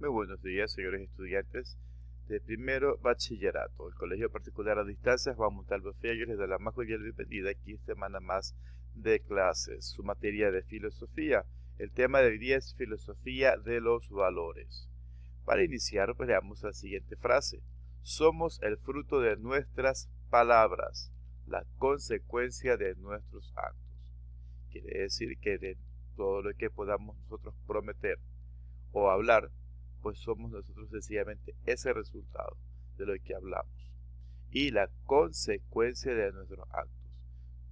Muy buenos días, señores estudiantes de primero bachillerato. El Colegio Particular a distancia, Juan Montalvo Fiallo, les la más cordial bienvenida aquí semana más de clases. Su materia de filosofía. El tema de hoy día es filosofía de los valores. Para iniciar, veamos leamos la siguiente frase. Somos el fruto de nuestras palabras, la consecuencia de nuestros actos. Quiere decir que de todo lo que podamos nosotros prometer o hablar, pues somos nosotros sencillamente ese resultado de lo que hablamos y la consecuencia de nuestros actos.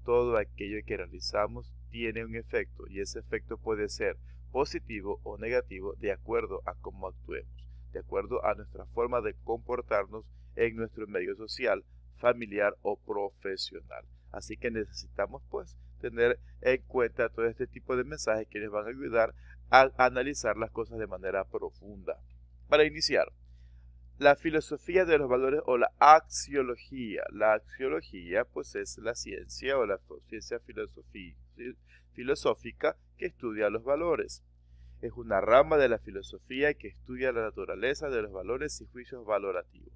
Todo aquello que realizamos tiene un efecto y ese efecto puede ser positivo o negativo de acuerdo a cómo actuemos, de acuerdo a nuestra forma de comportarnos en nuestro medio social, familiar o profesional. Así que necesitamos pues tener en cuenta todo este tipo de mensajes que les van a ayudar a analizar las cosas de manera profunda. Para iniciar, la filosofía de los valores o la axiología. La axiología pues es la ciencia o la ciencia filosófica que estudia los valores. Es una rama de la filosofía que estudia la naturaleza de los valores y juicios valorativos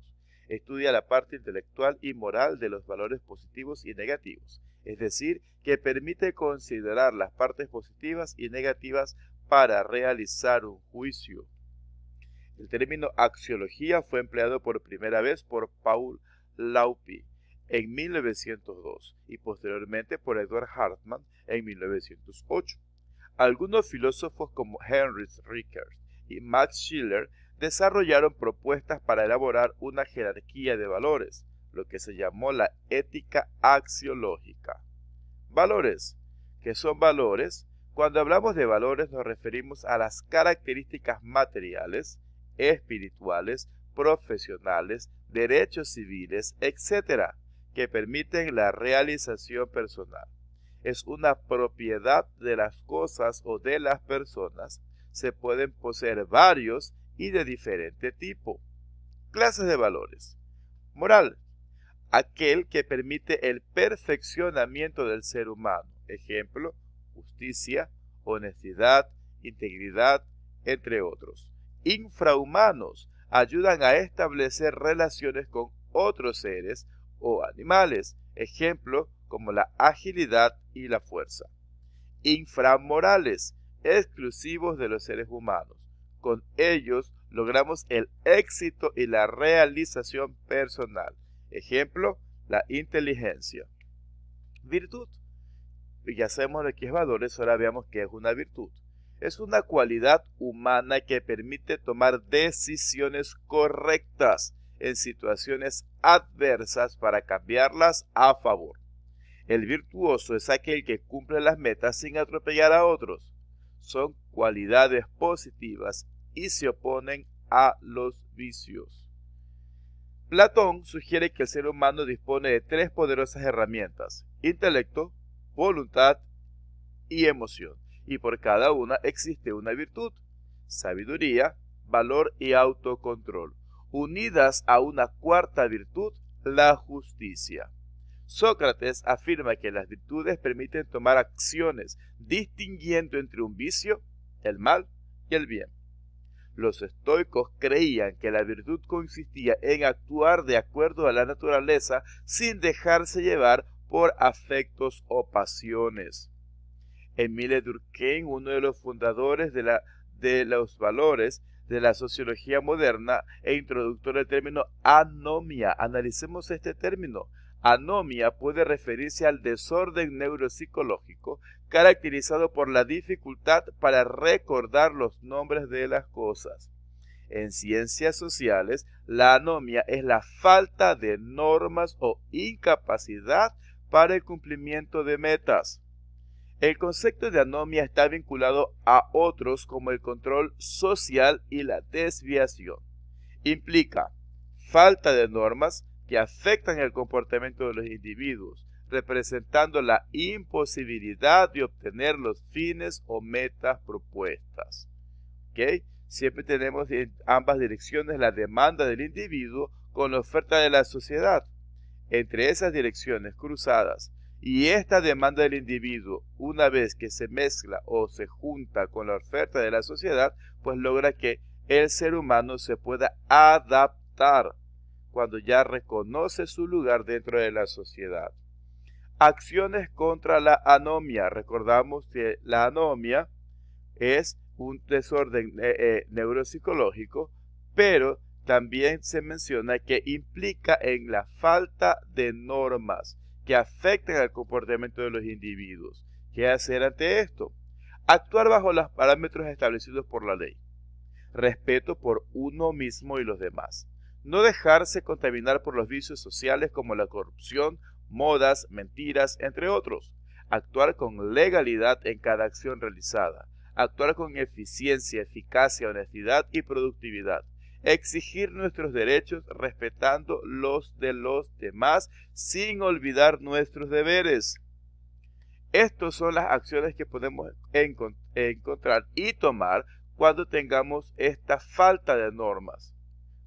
estudia la parte intelectual y moral de los valores positivos y negativos, es decir, que permite considerar las partes positivas y negativas para realizar un juicio. El término axiología fue empleado por primera vez por Paul Laupy en 1902 y posteriormente por Edward Hartmann en 1908. Algunos filósofos como Henry Rickers y Max Schiller desarrollaron propuestas para elaborar una jerarquía de valores, lo que se llamó la ética axiológica. Valores. que son valores? Cuando hablamos de valores nos referimos a las características materiales, espirituales, profesionales, derechos civiles, etc., que permiten la realización personal. Es una propiedad de las cosas o de las personas. Se pueden poseer varios y de diferente tipo. Clases de valores. Moral. Aquel que permite el perfeccionamiento del ser humano. Ejemplo, justicia, honestidad, integridad, entre otros. Infrahumanos. Ayudan a establecer relaciones con otros seres o animales. Ejemplo, como la agilidad y la fuerza. Inframorales. Exclusivos de los seres humanos con ellos logramos el éxito y la realización personal. Ejemplo, la inteligencia. Virtud. Ya sabemos de que es valores, ahora veamos qué es una virtud. Es una cualidad humana que permite tomar decisiones correctas en situaciones adversas para cambiarlas a favor. El virtuoso es aquel que cumple las metas sin atropellar a otros son cualidades positivas y se oponen a los vicios. Platón sugiere que el ser humano dispone de tres poderosas herramientas, intelecto, voluntad y emoción, y por cada una existe una virtud, sabiduría, valor y autocontrol, unidas a una cuarta virtud, la justicia. Sócrates afirma que las virtudes permiten tomar acciones distinguiendo entre un vicio, el mal y el bien. Los estoicos creían que la virtud consistía en actuar de acuerdo a la naturaleza sin dejarse llevar por afectos o pasiones. Emile Durkheim, uno de los fundadores de, los valores de la sociología moderna e introductor del término anomia. Analicemos este término. Anomia puede referirse al desorden neuropsicológico caracterizado por la dificultad para recordar los nombres de las cosas. En ciencias sociales, la anomia es la falta de normas o incapacidad para el cumplimiento de metas. El concepto de anomia está vinculado a otros como el control social y la desviación. Implica falta de normas, que afectan el comportamiento de los individuos, representando la imposibilidad de obtener los fines o metas propuestas. ¿Okay? Siempre tenemos en ambas direcciones la demanda del individuo con la oferta de la sociedad. Entre esas direcciones cruzadas y esta demanda del individuo, una vez que se mezcla o se junta con la oferta de la sociedad, pues logra que el ser humano se pueda adaptar cuando ya reconoce su lugar dentro de la sociedad. Acciones contra la anomia. Recordamos que la anomia es un desorden eh, eh, neuropsicológico, pero también se menciona que implica en la falta de normas que afectan al comportamiento de los individuos. ¿Qué hacer ante esto? Actuar bajo los parámetros establecidos por la ley. Respeto por uno mismo y los demás. No dejarse contaminar por los vicios sociales como la corrupción, modas, mentiras, entre otros. Actuar con legalidad en cada acción realizada. Actuar con eficiencia, eficacia, honestidad y productividad. Exigir nuestros derechos respetando los de los demás sin olvidar nuestros deberes. Estas son las acciones que podemos encontrar y tomar cuando tengamos esta falta de normas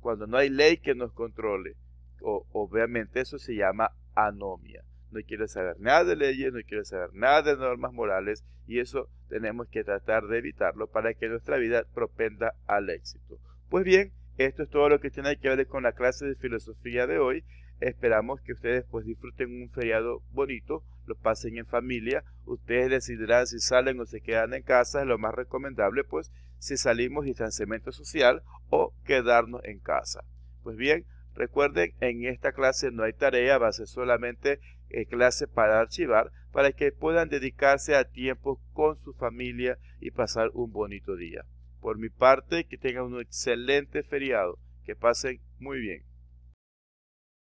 cuando no hay ley que nos controle. obviamente eso se llama anomia. No quiere saber nada de leyes, no quiere saber nada de normas morales y eso tenemos que tratar de evitarlo para que nuestra vida propenda al éxito. Pues bien, esto es todo lo que tiene que ver con la clase de filosofía de hoy. Esperamos que ustedes pues disfruten un feriado bonito, lo pasen en familia, ustedes decidirán si salen o se quedan en casa, es lo más recomendable pues si salimos distanciamiento social o quedarnos en casa. Pues bien, recuerden, en esta clase no hay tarea, va a ser solamente eh, clase para archivar, para que puedan dedicarse a tiempo con su familia y pasar un bonito día. Por mi parte, que tengan un excelente feriado, que pasen muy bien.